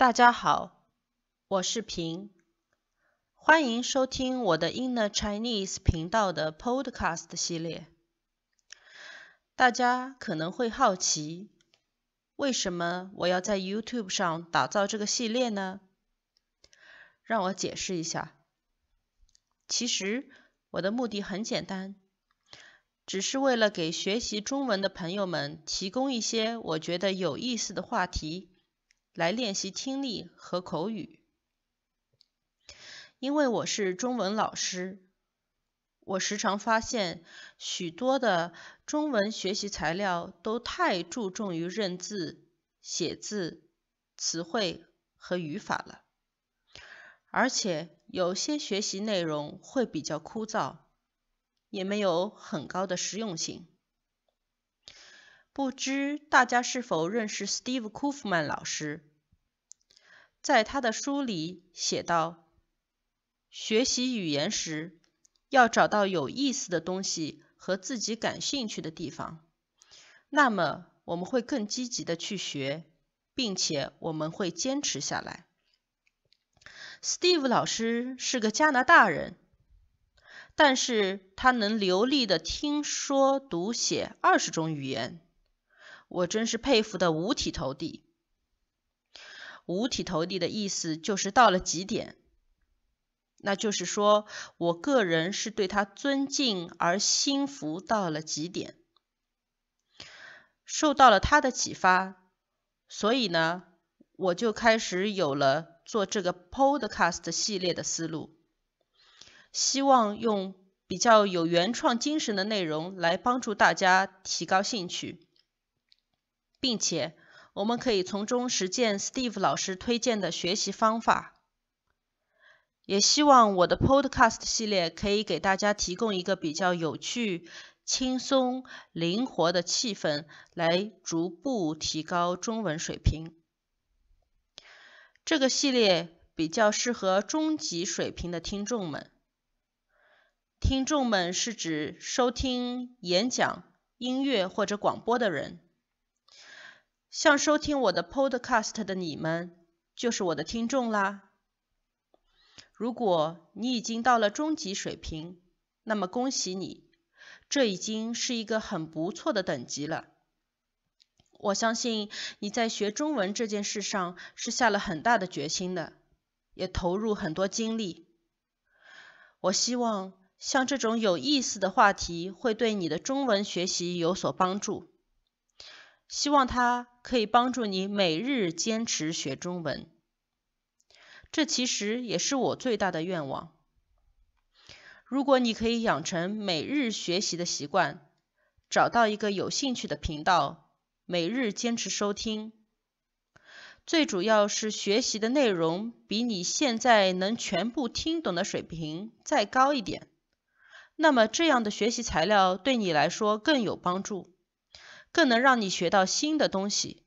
大家好，我是平，欢迎收听我的 Inner Chinese 频道的 Podcast 系列。大家可能会好奇，为什么我要在 YouTube 上打造这个系列呢？让我解释一下，其实我的目的很简单，只是为了给学习中文的朋友们提供一些我觉得有意思的话题。来练习听力和口语，因为我是中文老师，我时常发现许多的中文学习材料都太注重于认字、写字、词汇和语法了，而且有些学习内容会比较枯燥，也没有很高的实用性。不知大家是否认识 Steve k u f m a n 老师？在他的书里写道：“学习语言时，要找到有意思的东西和自己感兴趣的地方，那么我们会更积极的去学，并且我们会坚持下来。” Steve 老师是个加拿大人，但是他能流利的听说读写二十种语言。我真是佩服的五体投地。五体投地的意思就是到了极点，那就是说我个人是对他尊敬而心服到了极点，受到了他的启发，所以呢，我就开始有了做这个 podcast 系列的思路，希望用比较有原创精神的内容来帮助大家提高兴趣。并且，我们可以从中实践 Steve 老师推荐的学习方法。也希望我的 Podcast 系列可以给大家提供一个比较有趣、轻松、灵活的气氛，来逐步提高中文水平。这个系列比较适合中级水平的听众们。听众们是指收听演讲、音乐或者广播的人。像收听我的 Podcast 的你们，就是我的听众啦。如果你已经到了中级水平，那么恭喜你，这已经是一个很不错的等级了。我相信你在学中文这件事上是下了很大的决心的，也投入很多精力。我希望像这种有意思的话题会对你的中文学习有所帮助。希望它可以帮助你每日坚持学中文，这其实也是我最大的愿望。如果你可以养成每日学习的习惯，找到一个有兴趣的频道，每日坚持收听，最主要是学习的内容比你现在能全部听懂的水平再高一点，那么这样的学习材料对你来说更有帮助。更能让你学到新的东西。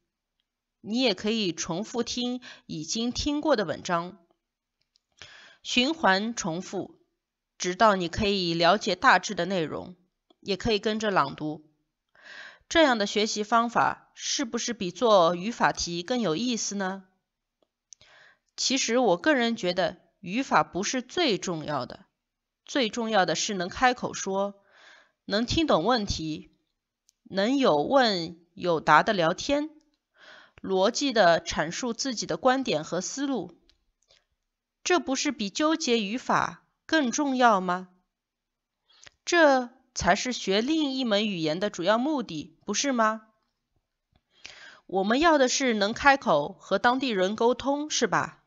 你也可以重复听已经听过的文章，循环重复，直到你可以了解大致的内容。也可以跟着朗读。这样的学习方法是不是比做语法题更有意思呢？其实我个人觉得，语法不是最重要的，最重要的是能开口说，能听懂问题。能有问有答的聊天，逻辑的阐述自己的观点和思路，这不是比纠结语法更重要吗？这才是学另一门语言的主要目的，不是吗？我们要的是能开口和当地人沟通，是吧？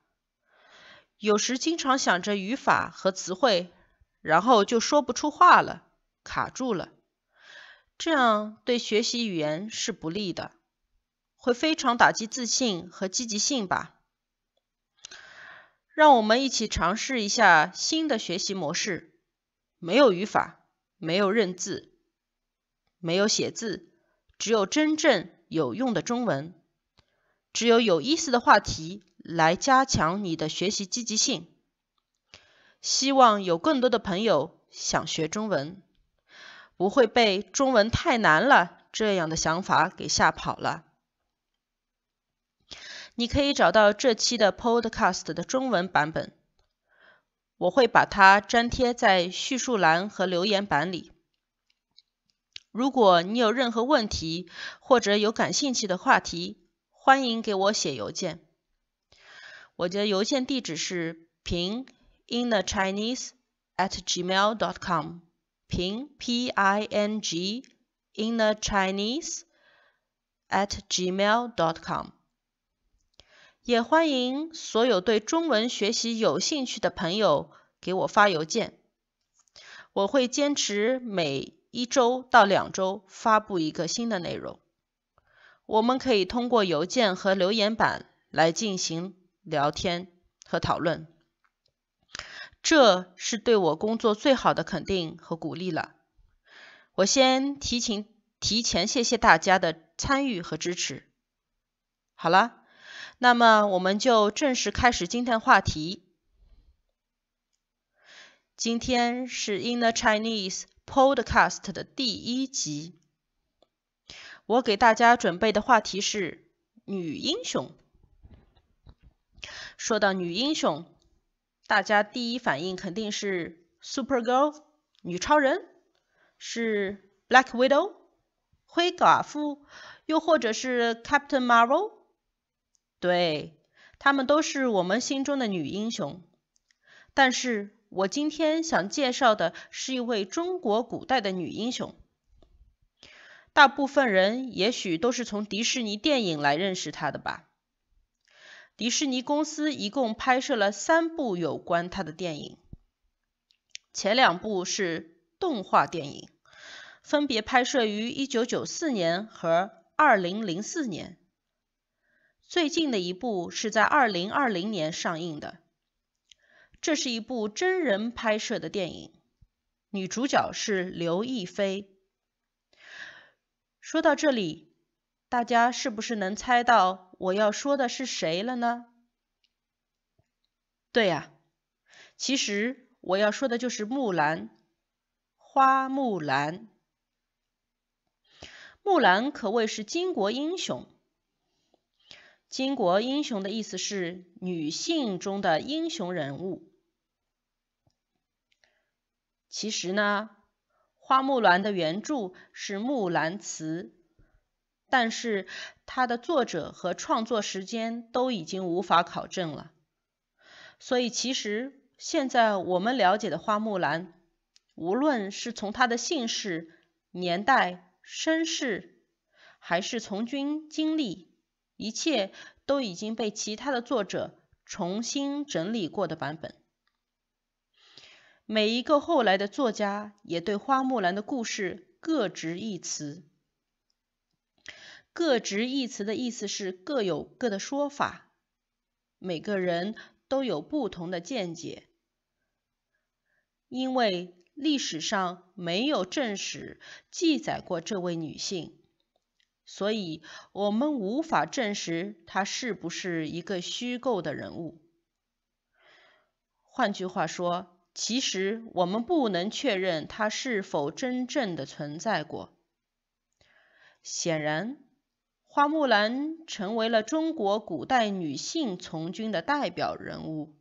有时经常想着语法和词汇，然后就说不出话了，卡住了。这样对学习语言是不利的，会非常打击自信和积极性吧。让我们一起尝试一下新的学习模式：没有语法，没有认字，没有写字，只有真正有用的中文，只有有意思的话题来加强你的学习积极性。希望有更多的朋友想学中文。不会被中文太难了这样的想法给吓跑了。你可以找到这期的 Podcast 的中文版本，我会把它粘贴在叙述栏和留言板里。如果你有任何问题或者有感兴趣的话题，欢迎给我写邮件。我的邮件地址是 p i n g i n c h i n e s e at g m a i l o c o m ping p i n g in the Chinese at gmail.com。也欢迎所有对中文学习有兴趣的朋友给我发邮件，我会坚持每一周到两周发布一个新的内容。我们可以通过邮件和留言板来进行聊天和讨论。这是对我工作最好的肯定和鼓励了。我先提前提前谢谢大家的参与和支持。好了，那么我们就正式开始今天话题。今天是《In the Chinese Podcast》的第一集。我给大家准备的话题是女英雄。说到女英雄。大家第一反应肯定是 Super Girl 女超人，是 Black Widow 灰寡妇，又或者是 Captain Marvel，对，她们都是我们心中的女英雄。但是我今天想介绍的是一位中国古代的女英雄，大部分人也许都是从迪士尼电影来认识她的吧。迪士尼公司一共拍摄了三部有关他的电影，前两部是动画电影，分别拍摄于1994年和2004年。最近的一部是在2020年上映的，这是一部真人拍摄的电影，女主角是刘亦菲。说到这里。大家是不是能猜到我要说的是谁了呢？对呀，其实我要说的就是木兰，花木兰。木兰可谓是巾帼英雄。巾帼英雄的意思是女性中的英雄人物。其实呢，《花木兰》的原著是《木兰辞》。但是，它的作者和创作时间都已经无法考证了。所以，其实现在我们了解的花木兰，无论是从她的姓氏、年代、身世，还是从军经历，一切都已经被其他的作者重新整理过的版本。每一个后来的作家也对花木兰的故事各执一词。各执一词的意思是各有各的说法，每个人都有不同的见解。因为历史上没有正史记载过这位女性，所以我们无法证实她是不是一个虚构的人物。换句话说，其实我们不能确认她是否真正的存在过。显然。花木兰成为了中国古代女性从军的代表人物。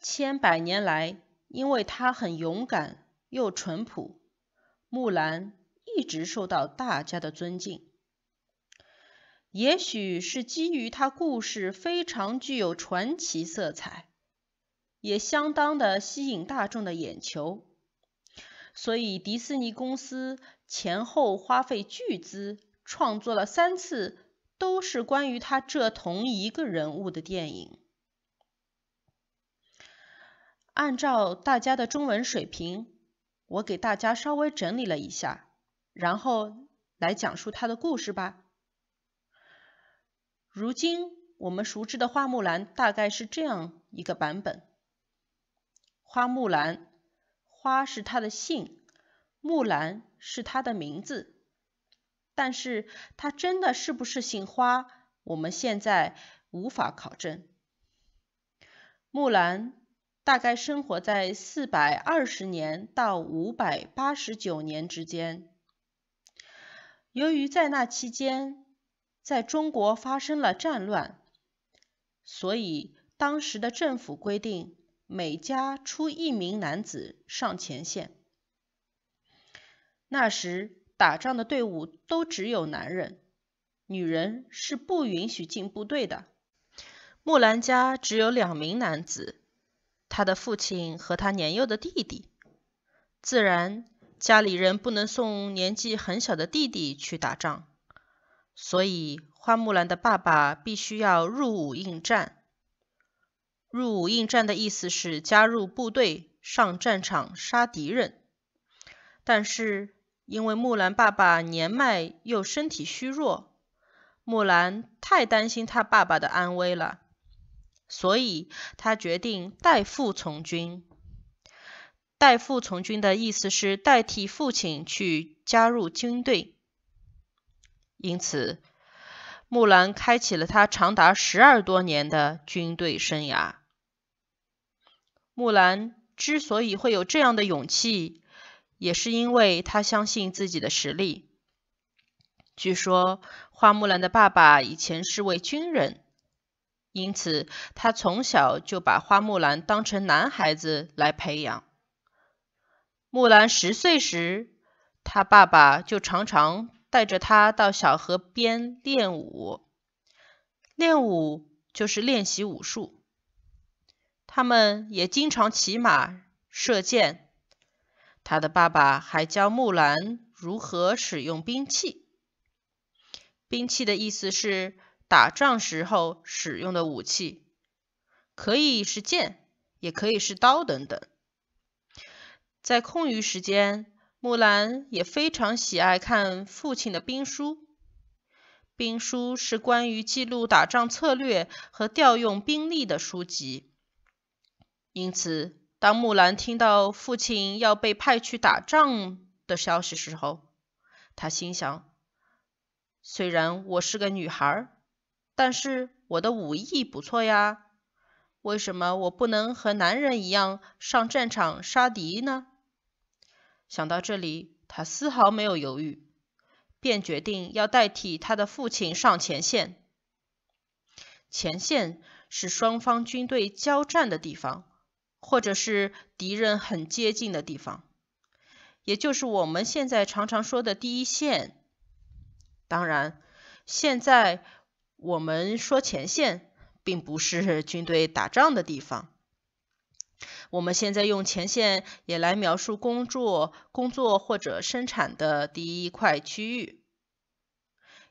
千百年来，因为她很勇敢又淳朴，木兰一直受到大家的尊敬。也许是基于她故事非常具有传奇色彩，也相当的吸引大众的眼球，所以迪士尼公司前后花费巨资。创作了三次，都是关于他这同一个人物的电影。按照大家的中文水平，我给大家稍微整理了一下，然后来讲述他的故事吧。如今我们熟知的花木兰大概是这样一个版本：花木兰，花是她的姓，木兰是她的名字。但是他真的是不是姓花，我们现在无法考证。木兰大概生活在四百二十年到五百八十九年之间。由于在那期间在中国发生了战乱，所以当时的政府规定每家出一名男子上前线。那时。打仗的队伍都只有男人，女人是不允许进部队的。木兰家只有两名男子，她的父亲和她年幼的弟弟。自然，家里人不能送年纪很小的弟弟去打仗，所以花木兰的爸爸必须要入伍应战。入伍应战的意思是加入部队，上战场杀敌人。但是。因为木兰爸爸年迈又身体虚弱，木兰太担心他爸爸的安危了，所以他决定代父从军。代父从军的意思是代替父亲去加入军队，因此木兰开启了他长达十二多年的军队生涯。木兰之所以会有这样的勇气，也是因为他相信自己的实力。据说花木兰的爸爸以前是位军人，因此他从小就把花木兰当成男孩子来培养。木兰十岁时，他爸爸就常常带着他到小河边练武，练武就是练习武术。他们也经常骑马射箭。他的爸爸还教木兰如何使用兵器。兵器的意思是打仗时候使用的武器，可以是剑，也可以是刀等等。在空余时间，木兰也非常喜爱看父亲的兵书。兵书是关于记录打仗策略和调用兵力的书籍，因此。当木兰听到父亲要被派去打仗的消息时候，她心想：虽然我是个女孩儿，但是我的武艺不错呀，为什么我不能和男人一样上战场杀敌呢？想到这里，她丝毫没有犹豫，便决定要代替她的父亲上前线。前线是双方军队交战的地方。或者是敌人很接近的地方，也就是我们现在常常说的第一线。当然，现在我们说前线，并不是军队打仗的地方。我们现在用前线也来描述工作、工作或者生产的第一块区域。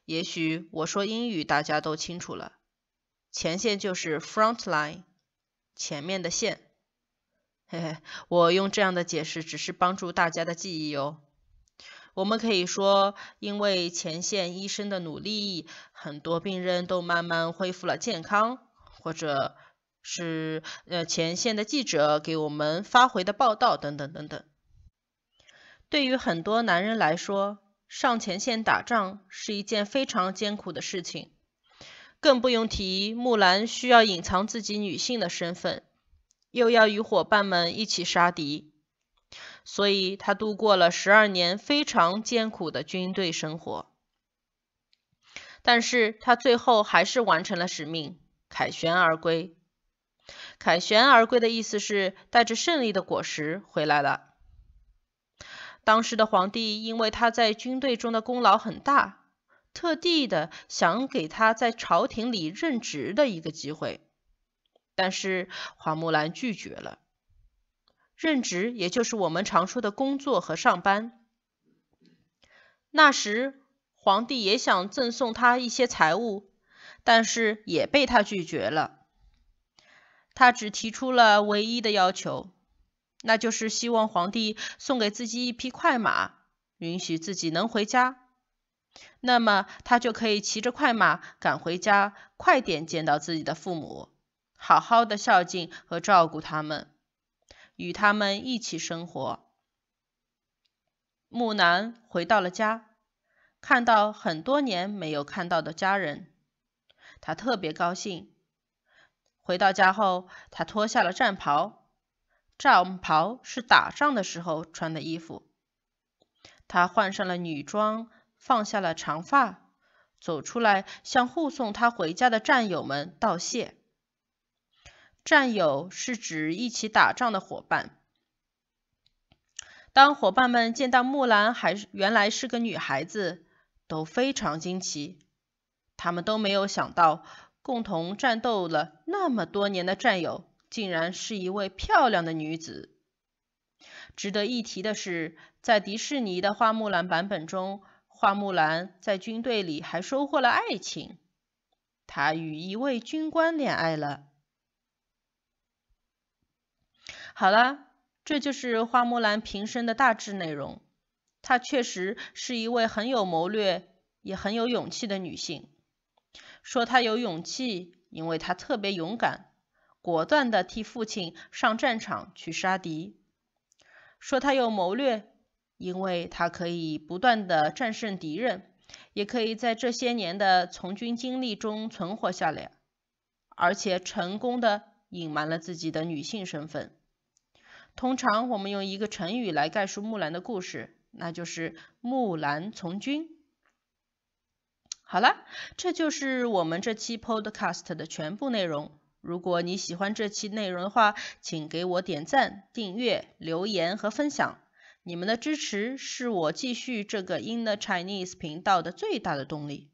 也许我说英语大家都清楚了，前线就是 front line，前面的线。嘿嘿，我用这样的解释只是帮助大家的记忆哟。我们可以说，因为前线医生的努力，很多病人都慢慢恢复了健康，或者是呃前线的记者给我们发回的报道等等等等。对于很多男人来说，上前线打仗是一件非常艰苦的事情，更不用提木兰需要隐藏自己女性的身份。又要与伙伴们一起杀敌，所以他度过了十二年非常艰苦的军队生活。但是他最后还是完成了使命，凯旋而归。凯旋而归的意思是带着胜利的果实回来了。当时的皇帝因为他在军队中的功劳很大，特地的想给他在朝廷里任职的一个机会。但是花木兰拒绝了任职，也就是我们常说的工作和上班。那时皇帝也想赠送他一些财物，但是也被他拒绝了。他只提出了唯一的要求，那就是希望皇帝送给自己一匹快马，允许自己能回家。那么他就可以骑着快马赶回家，快点见到自己的父母。好好的孝敬和照顾他们，与他们一起生活。木兰回到了家，看到很多年没有看到的家人，他特别高兴。回到家后，他脱下了战袍，战袍是打仗的时候穿的衣服。他换上了女装，放下了长发，走出来向护送他回家的战友们道谢。战友是指一起打仗的伙伴。当伙伴们见到木兰还原来是个女孩子，都非常惊奇。他们都没有想到，共同战斗了那么多年的战友，竟然是一位漂亮的女子。值得一提的是，在迪士尼的花木兰版本中，花木兰在军队里还收获了爱情，她与一位军官恋爱了。好了，这就是花木兰平生的大致内容。她确实是一位很有谋略也很有勇气的女性。说她有勇气，因为她特别勇敢，果断的替父亲上战场去杀敌。说她有谋略，因为她可以不断的战胜敌人，也可以在这些年的从军经历中存活下来，而且成功的隐瞒了自己的女性身份。通常我们用一个成语来概述木兰的故事，那就是“木兰从军”。好了，这就是我们这期 Podcast 的全部内容。如果你喜欢这期内容的话，请给我点赞、订阅、留言和分享。你们的支持是我继续这个 In the Chinese 频道的最大的动力。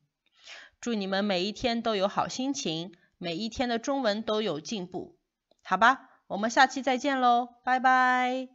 祝你们每一天都有好心情，每一天的中文都有进步，好吧？我们下期再见喽，拜拜。